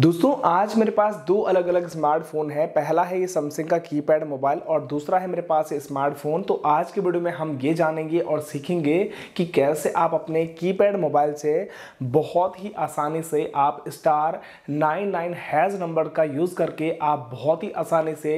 दोस्तों आज मेरे पास दो अलग अलग स्मार्टफोन है पहला है ये सैमसंग का कीपैड मोबाइल और दूसरा है मेरे पास ये स्मार्टफोन तो आज के वीडियो में हम ये जानेंगे और सीखेंगे कि कैसे आप अपने कीपैड मोबाइल से बहुत ही आसानी से आप star nine nine hash number का यूज़ करके आप बहुत ही आसानी से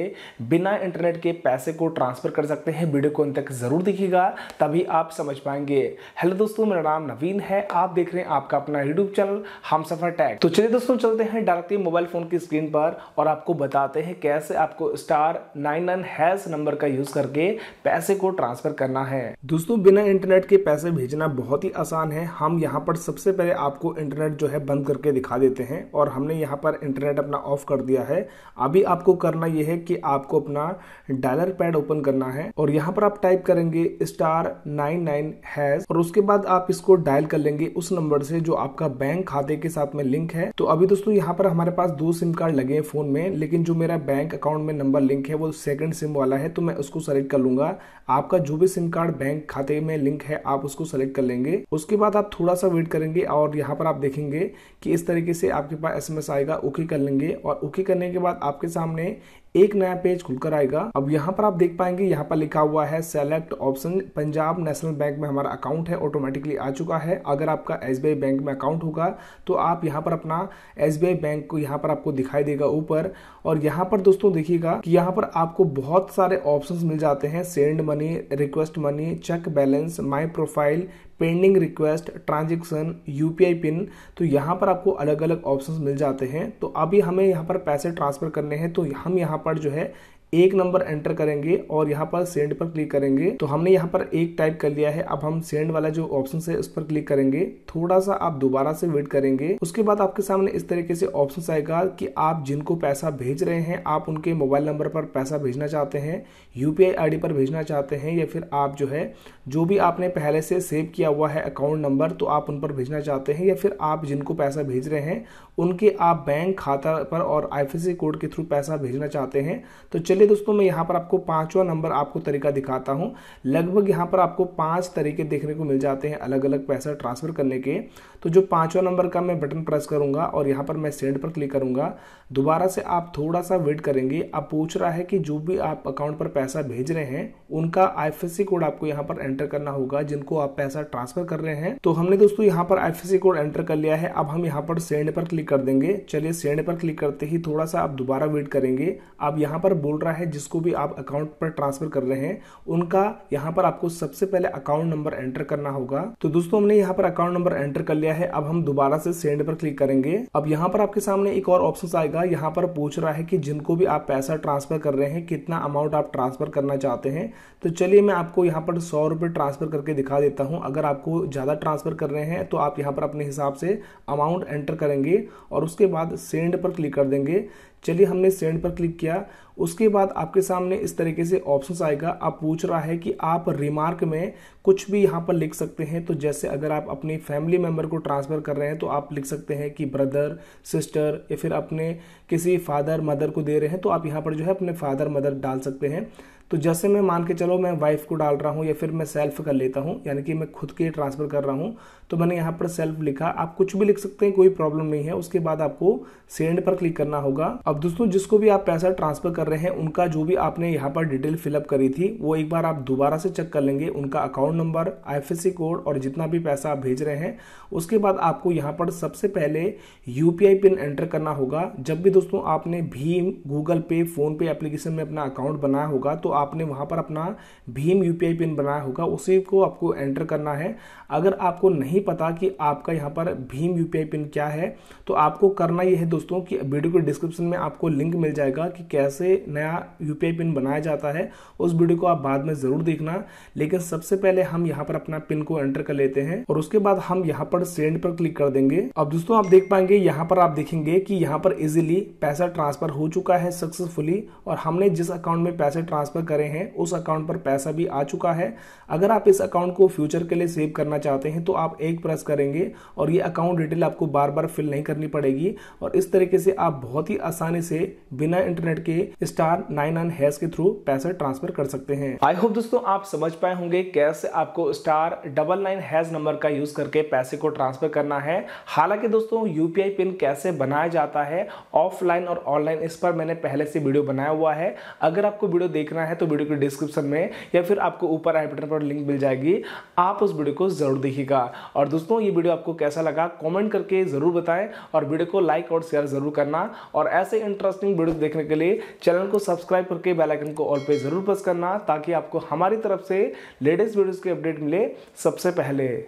बिना इंटरनेट के पैसे को ट्रांसफ़र कर सकते हैं वीडियो को अंत तक ज़रूर दिखेगा तभी आप समझ पाएंगे हेलो दोस्तों मेरा नाम नवीन है आप देख रहे हैं आपका अपना यूट्यूब चैनल हम सफ़र टैग तो चलिए दोस्तों चलते हैं डालते हैं मोबाइल फ़ोन की स्क्रीन पर और आपको बताते हैं कैसे आपको star nine nine hash number का यूज़ करके पैसे को ट्रांसफ़र करना है दोस्तों बिना इंटरनेट के पैसे भेजना बहुत ही आसान है हम यहाँ पर सबसे पहले आपको इंटरनेट जो है बंद करके दिखा देते हैं और हमने यहाँ पर इंटरनेट अपना ऑफ कर दिया है अभी आपको करना यह है कि आपको अपना डायलर पैड ओपन करना है और यहाँ पर आप टाइप करेंगे स्टार नाइन नाइन हैश और उसके बाद आप इसको डायल कर लेंगे उस नंबर से जो आपका बैंक खाते के साथ में लिंक है तो अभी दोस्तों यहाँ पर पर हमारे पास दो सिम कार्ड लगे हैं फ़ोन में लेकिन जो मेरा बैंक अकाउंट में नंबर लिंक है वो सेकंड सिम वाला है तो मैं उसको सेलेक्ट कर लूंगा आपका जो भी सिम कार्ड बैंक खाते में लिंक है आप उसको सेलेक्ट कर लेंगे उसके बाद आप थोड़ा सा वेट करेंगे और यहाँ पर आप देखेंगे कि इस तरीके से आपके पास एस आएगा ओके कर लेंगे और ओके करने के बाद आपके सामने एक नया पेज खुलकर आएगा अब यहाँ पर आप देख पाएंगे यहाँ पर लिखा हुआ है select option Punjab national bank में हमारा अकाउंट है ऑटोमेटिकली आ चुका है अगर आपका एस बैंक में अकाउंट होगा तो आप यहाँ पर अपना एस बैंक को यहाँ पर आपको दिखाई देगा ऊपर और यहाँ पर दोस्तों देखिएगा कि यहाँ पर आपको बहुत सारे ऑप्शन मिल जाते हैं send money request money check balance my profile pending request transaction UPI pin तो यहाँ पर आपको अलग अलग ऑप्शन मिल जाते हैं तो अभी हमें यहाँ पर पैसे ट्रांसफ़र करने हैं तो हम यहाँ पर जो है एक नंबर एंटर करेंगे और यहाँ पर सेंड पर क्लिक करेंगे तो हमने यहाँ पर एक टाइप कर लिया है अब हम सेंड वाला जो ऑप्शन है उस पर क्लिक करेंगे थोड़ा सा आप दोबारा से वेट करेंगे उसके बाद आपके सामने इस तरीके से ऑप्शन आएगा कि आप जिनको पैसा भेज रहे हैं आप उनके मोबाइल नंबर पर पैसा भेजना चाहते हैं यूपीआई आईडी पर भेजना चाहते हैं या फिर आप जो है जो भी आपने पहले से सेव किया हुआ है अकाउंट नंबर तो आप उन पर भेजना चाहते हैं या फिर आप जिनको पैसा भेज रहे हैं उनके आप बैंक खाता पर और आई कोड के थ्रू पैसा भेजना चाहते हैं तो चलिए चलिए दोस्तों मैं यहाँ पर आपको पाँचवा नंबर आपको तरीका दिखाता हूँ लगभग यहाँ पर आपको पाँच तरीके देखने को मिल जाते हैं अलग अलग पैसा ट्रांसफ़र करने के तो जो पाँचवा नंबर का मैं बटन प्रेस करूँगा और यहाँ पर मैं सेंड पर क्लिक करूँगा दोबारा से आप थोड़ा सा वेट करेंगे आप पूछ रहा है कि जो भी आप अकाउंट पर पैसा भेज रहे हैं उनका आई कोड आपको यहाँ पर एंटर करना होगा जिनको आप पैसा ट्रांसफ़र कर रहे हैं तो हमने दोस्तों यहाँ पर आई कोड एंटर कर लिया है अब हम यहाँ पर सेंड पर क्लिक कर देंगे चलिए सेंड पर क्लिक करते ही थोड़ा सा आप दोबारा वेट करेंगे आप यहाँ पर बोल रहा है करना है जिसको भी आप अकाउंट पर ट्रांसफर कर रहे हैं उनका यहाँ पर आपको सबसे पहले अकाउंट नंबर एंटर करना होगा तो दोस्तों हमने यहाँ पर अकाउंट नंबर एंटर कर लिया है अब हम दोबारा से सेंड पर क्लिक करेंगे अब यहाँ पर आपके सामने एक और ऑप्शन आएगा यहाँ पर पूछ रहा है कि जिनको भी आप पैसा ट्रांसफर कर रहे हैं कितना अमाउंट आप ट्रांसफर करना चाहते हैं तो चलिए मैं आपको यहाँ पर सौ रुपये ट्रांसफर करके दिखा देता हूँ अगर आपको ज़्यादा ट्रांसफर कर रहे हैं तो आप यहाँ पर अपने हिसाब से अमाउंट एंटर करेंगे और उसके बाद सेंड पर क्लिक कर देंगे चलिए हमने सेंड पर क्लिक किया उसके बाद आपके सामने इस तरीके से ऑप्शन आएगा आप पूछ रहा है कि आप रिमार्क में कुछ भी यहाँ पर लिख सकते हैं तो जैसे अगर आप अपनी फैमिली मेम्बर को ट्रांसफ़र कर रहे हैं तो आप लिख सकते हैं कि ब्रदर सिस्टर या फिर अपने किसी फादर मदर को दे रहे हैं तो आप यहाँ पर जो है अपने फादर मदर डाल सकते हैं तो जैसे मैं मान के चलो मैं वाइफ को डाल रहा हूँ या फिर मैं सेल्फ कर लेता हूँ यानी कि मैं खुद के ट्रांसफ़र कर रहा हूँ तो मैंने यहाँ पर सेल्फ लिखा आप कुछ भी लिख सकते हैं कोई प्रॉब्लम नहीं है उसके बाद आपको सेंड पर क्लिक करना होगा अब दोस्तों जिसको भी आप पैसा ट्रांसफर कर रहे हैं उनका जो भी आपने यहाँ पर डिटेल फिलअप करी थी वो एक बार आप दोबारा से चेक कर लेंगे उनका अकाउंट नंबर आई कोड और जितना भी पैसा आप भेज रहे हैं उसके बाद आपको यहाँ पर सबसे पहले यू पिन एंटर करना होगा जब भी दोस्तों आपने भीम गूगल पे फ़ोनपे एप्लीकेशन में अपना अकाउंट बनाया होगा तो आपने वहाँ पर अपना भीम यू पिन बनाया होगा उसी को आपको एंटर करना है अगर आपको नहीं पता कि आपका यहाँ पर भीम यू पिन क्या है तो आपको करना यह है दोस्तों कि वीडियो के डिस्क्रिप्शन में आपको लिंक मिल जाएगा कि कैसे नया यू पिन बनाया जाता है उस वीडियो को आप बाद में ज़रूर देखना लेकिन सबसे पहले हम यहाँ पर अपना पिन को एंटर कर लेते हैं और उसके बाद हम यहाँ पर सेंड पर क्लिक कर देंगे अब दोस्तों आप देख पाएंगे यहाँ पर आप देखेंगे कि यहाँ पर इजिली पैसा ट्रांसफर हो चुका है सक्सेसफुली और हमने जिस अकाउंट में पैसे ट्रांसफर करे हैं उस अकाउंट पर पैसा भी आ चुका है अगर आप इस अकाउंट को फ्यूचर के लिए सेव करना चाहते हैं तो आप एक प्रेस करेंगे और ये अकाउंट डिटेल आपको बार बार फिल नहीं करनी पड़ेगी और इस तरीके से आप बहुत ही आसान आसानी से बिना इंटरनेट के स्टार नाइन नाइन हैश के थ्रू पैसे ट्रांसफर कर सकते हैं आई होप दोस्तों आप समझ पाए होंगे कैसे आपको star double nine hash number का यूज करके पैसे को ट्रांसफर करना है हालांकि दोस्तों यूपीआई पिन कैसे बनाया जाता है ऑफलाइन और ऑनलाइन इस पर मैंने पहले से वीडियो बनाया हुआ है अगर आपको वीडियो देखना है तो वीडियो के डिस्क्रिप्शन में या फिर आपको ऊपर आई बटन पर लिंक मिल जाएगी आप उस वीडियो को जरूर देखिएगा और दोस्तों ये वीडियो आपको कैसा लगा कमेंट करके जरूर बताएं और वीडियो को लाइक और शेयर जरूर करना और ऐसे इंटरेस्टिंग वीडियो देखने के लिए चैनल को सब्सक्राइब करके आइकन को ऑल पे ज़रूर प्रेस करना ताकि आपको हमारी तरफ से लेटेस्ट वीडियोस की अपडेट मिले सबसे पहले